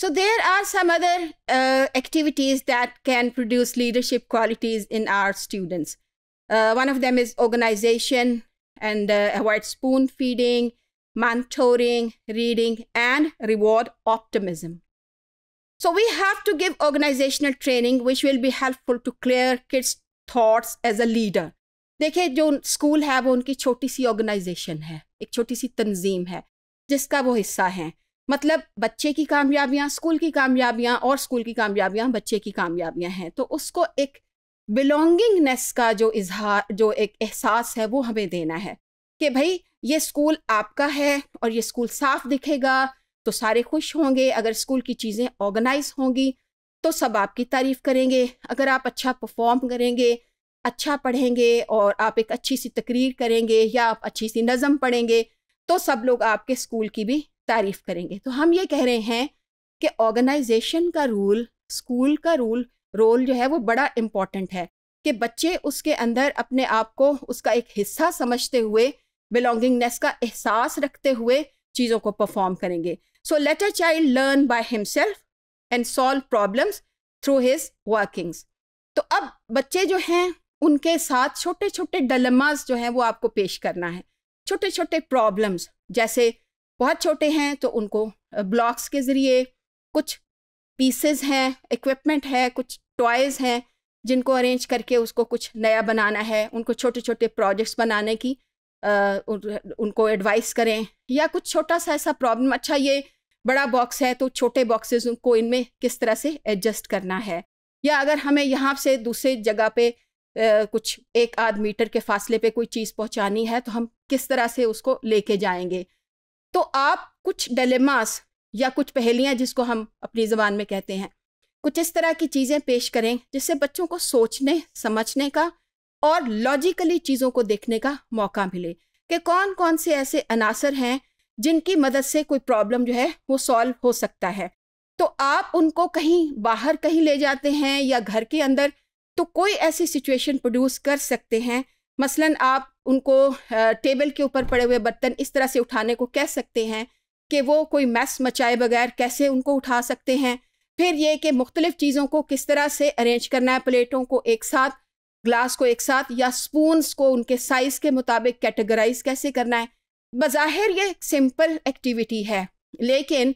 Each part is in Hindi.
So there are some other uh, activities that can produce leadership qualities in our students. Uh, one of them is organization and uh, avoid spoon feeding, mentoring, reading, and reward optimism. So we have to give organizational training, which will be helpful to clear kids' thoughts as a leader. देखिए जो स्कूल है वो उनकी छोटी सी ऑर्गेनाइजेशन है एक छोटी सी तंजीम है जिसका वो हिस्सा हैं मतलब बच्चे की कामयाबियां स्कूल की कामयाबियां और स्कूल की कामयाबियां बच्चे की कामयाबियां हैं तो उसको एक बिलोंगिंगनेस का जो इजहार जो एक एहसास है वो हमें देना है कि भाई ये स्कूल आपका है और ये स्कूल साफ दिखेगा तो सारे खुश होंगे अगर स्कूल की चीज़ें ऑर्गेनाइज होंगी तो सब आपकी तारीफ़ करेंगे अगर आप अच्छा परफॉर्म करेंगे अच्छा पढ़ेंगे और आप एक अच्छी सी तकरीर करेंगे या आप अच्छी सी नज़म पढ़ेंगे तो सब लोग आपके स्कूल की भी तारीफ करेंगे तो हम ये कह रहे हैं कि ऑर्गेनाइजेशन का रूल स्कूल का रूल रोल जो है वो बड़ा इम्पॉर्टेंट है कि बच्चे उसके अंदर अपने आप को उसका एक हिस्सा समझते हुए बिलोंगिंगनेस का एहसास रखते हुए चीज़ों को परफॉर्म करेंगे so let a child learn by himself and solve problems through his workings तो अब बच्चे जो हैं उनके साथ छोटे छोटे डलमास जो हैं वो आपको पेश करना है छोटे छोटे प्रॉब्लम्स जैसे बहुत छोटे हैं तो उनको ब्लॉक्स के ज़रिए कुछ पीसेस हैं इक्विपमेंट है कुछ टॉयज़ हैं जिनको अरेंज करके उसको कुछ नया बनाना है उनको छोटे छोटे प्रोजेक्ट्स बनाने की आ, उनको एडवाइस करें या कुछ छोटा सा ऐसा प्रॉब्लम अच्छा ये बड़ा बॉक्स है तो छोटे बॉक्सेस को इनमें किस तरह से एडजस्ट करना है या अगर हमें यहाँ से दूसरे जगह पे आ, कुछ एक आध मीटर के फासले पे कोई चीज़ पहुँचानी है तो हम किस तरह से उसको लेके जाएंगे तो आप कुछ डलेमास या कुछ पहेलियाँ जिसको हम अपनी ज़बान में कहते हैं कुछ इस तरह की चीज़ें पेश करें जिससे बच्चों को सोचने समझने का और लॉजिकली चीज़ों को देखने का मौका मिले कि कौन कौन से ऐसे अनासर हैं जिनकी मदद से कोई प्रॉब्लम जो है वो सॉल्व हो सकता है तो आप उनको कहीं बाहर कहीं ले जाते हैं या घर के अंदर तो कोई ऐसी सिचुएशन प्रोड्यूस कर सकते हैं मसलन आप उनको टेबल के ऊपर पड़े हुए बर्तन इस तरह से उठाने को कह सकते हैं कि वो कोई मैस मचाए बगैर कैसे उनको उठा सकते हैं फिर ये कि मुख्तलिफ़ चीज़ों को किस तरह से अरेंज करना है प्लेटों को एक साथ ग्लास को एक साथ या स्पूनस को उनके साइज़ के मुताबिक कैटेगराइज कैसे करना है बज़ाहिर ये सिंपल एक्टिविटी है लेकिन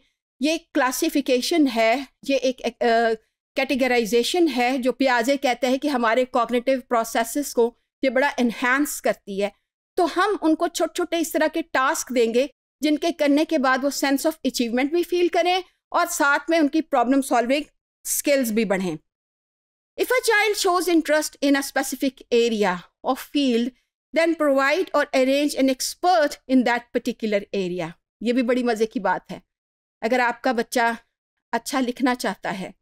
ये क्लासिफिकेशन है ये एक कैटेगराइजेशन है जो प्याजे कहते हैं कि हमारे कॉग्निटिव प्रोसेस को ये बड़ा इन्हेंस करती है तो हम उनको छोटे छोटे इस तरह के टास्क देंगे जिनके करने के बाद वो सेंस ऑफ अचीवमेंट भी फील करें और साथ में उनकी प्रॉब्लम सॉल्विंग स्किल्स भी बढ़ें if a child shows interest in a specific area और फील्ड देन प्रोवाइड और arrange an expert in that particular area ये भी बड़ी मज़े की बात है अगर आपका बच्चा अच्छा लिखना चाहता है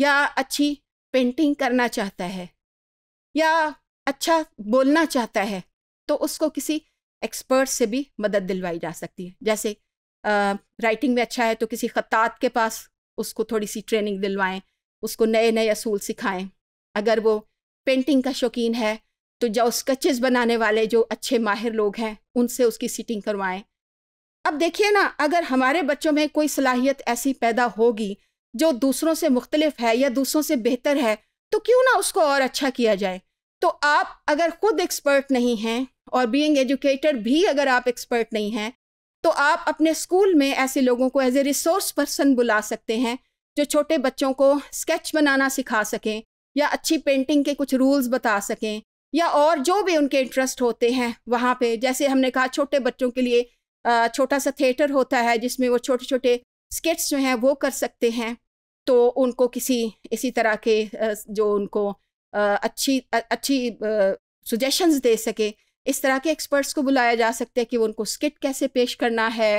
या अच्छी पेंटिंग करना चाहता है या अच्छा बोलना चाहता है तो उसको किसी एक्सपर्ट से भी मदद दिलवाई जा सकती है जैसे आ, राइटिंग में अच्छा है तो किसी खतात के पास उसको थोड़ी सी ट्रेनिंग दिलवाएं उसको नए नए असूल सिखाएं अगर वो पेंटिंग का शौकीन है तो जो स्केचेस बनाने वाले जो अच्छे माहिर लोग हैं उनसे उसकी सीटिंग करवाएं अब देखिए ना अगर हमारे बच्चों में कोई सलाहियत ऐसी पैदा होगी जो दूसरों से मुख्तलिफ है या दूसरों से बेहतर है तो क्यों ना उसको और अच्छा किया जाए तो आप अगर खुद एक्सपर्ट नहीं हैं और बीइंग एजुकेटेड भी अगर आप एक्सपर्ट नहीं हैं तो आप अपने स्कूल में ऐसे लोगों को एज ए रिसोर्स पर्सन बुला सकते हैं जो छोटे बच्चों को स्केच बनाना सिखा सकें या अच्छी पेंटिंग के कुछ रूल्स बता सकें या और जो भी उनके इंटरेस्ट होते हैं वहाँ पे जैसे हमने कहा छोटे बच्चों के लिए छोटा सा थिएटर होता है जिसमें वो छोटे छोटे स्केट्स जो हैं वो कर सकते हैं तो उनको किसी इसी तरह के जो उनको अच्छी अच्छी सुजेशंस दे सके इस तरह के एक्सपर्ट्स को बुलाया जा सकता है कि वो उनको स्किट कैसे पेश करना है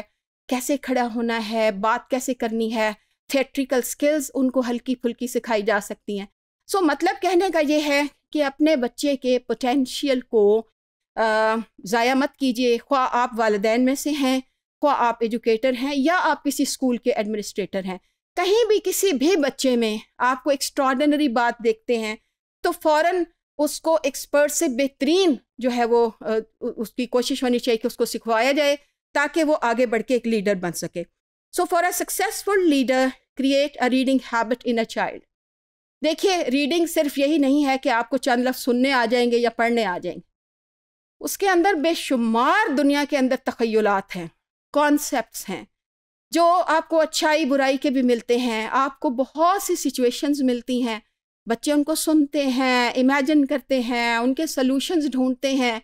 कैसे खड़ा होना है बात कैसे करनी है थिएट्रिकल स्किल्स उनको हल्की फुल्की सिखाई जा सकती हैं सो so, मतलब कहने का ये है कि अपने बच्चे के पोटेंशियल को ज़ाया मत कीजिए ख्वा आप वालदेन में से हैं ख्वा आप एजुकेटर हैं या आप किसी स्कूल के एडमिनिस्ट्रेटर हैं कहीं भी किसी भी बच्चे में आपको एक्स्ट्रॉडनरी बात देखते हैं तो फौरन उसको एक्सपर्ट से बेहतरीन जो है वो उसकी कोशिश होनी चाहिए कि उसको सिखवाया जाए ताकि वो आगे बढ़ के एक लीडर बन सके so for a successful leader create a reading habit in a child देखिए रीडिंग सिर्फ यही नहीं है कि आपको चंद लफ्ज़ सुनने आ जाएंगे या पढ़ने आ जाएंगे उसके अंदर बेशुमार दुनिया के अंदर तखयलात हैं कॉन्सेप्ट हैं जो आपको अच्छाई बुराई के भी मिलते हैं आपको बहुत सी सिचुएशंस मिलती हैं बच्चे उनको सुनते हैं इमेजिन करते हैं उनके सॉल्यूशंस ढूंढते हैं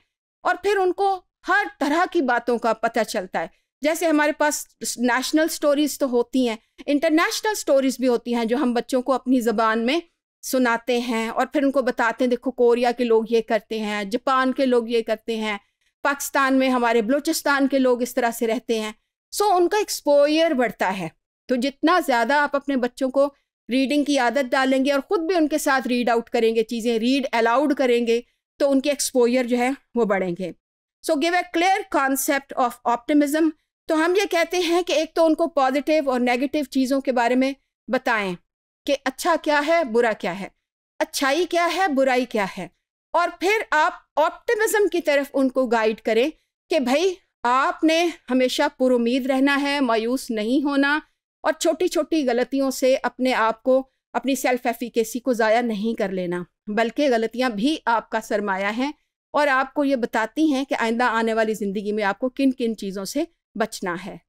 और फिर उनको हर तरह की बातों का पता चलता है जैसे हमारे पास नेशनल स्टोरीज तो होती हैं इंटरनेशनल स्टोरीज भी होती हैं जो हम बच्चों को अपनी ज़बान में सुनाते हैं और फिर उनको बताते हैं देखो कोरिया के लोग ये करते हैं जापान के लोग ये करते हैं पाकिस्तान में हमारे बलूचिस्तान के लोग इस तरह से रहते हैं सो उनका एक्सपोयर बढ़ता है तो जितना ज़्यादा आप अपने बच्चों को रीडिंग की आदत डालेंगे और ख़ुद भी उनके साथ रीड आउट करेंगे चीज़ें रीड अलाउड करेंगे तो उनके एक्सपोजर जो है वो बढ़ेंगे so give a clear concept of optimism तो हम ये कहते हैं कि एक तो उनको पॉजिटिव और नेगेटिव चीज़ों के बारे में बताएं कि अच्छा क्या है बुरा क्या है अच्छाई क्या है बुराई क्या है और फिर आप ऑप्टिमिज़म की तरफ उनको गाइड करें कि भाई आपने हमेशा पुरुद रहना है मायूस नहीं होना और छोटी छोटी गलतियों से अपने आप को अपनी सेल्फ एफिकेसी को ज़ाया नहीं कर लेना बल्कि गलतियाँ भी आपका सरमाया है और आपको ये बताती हैं कि आइंदा आने वाली ज़िंदगी में आपको किन किन चीज़ों से बचना है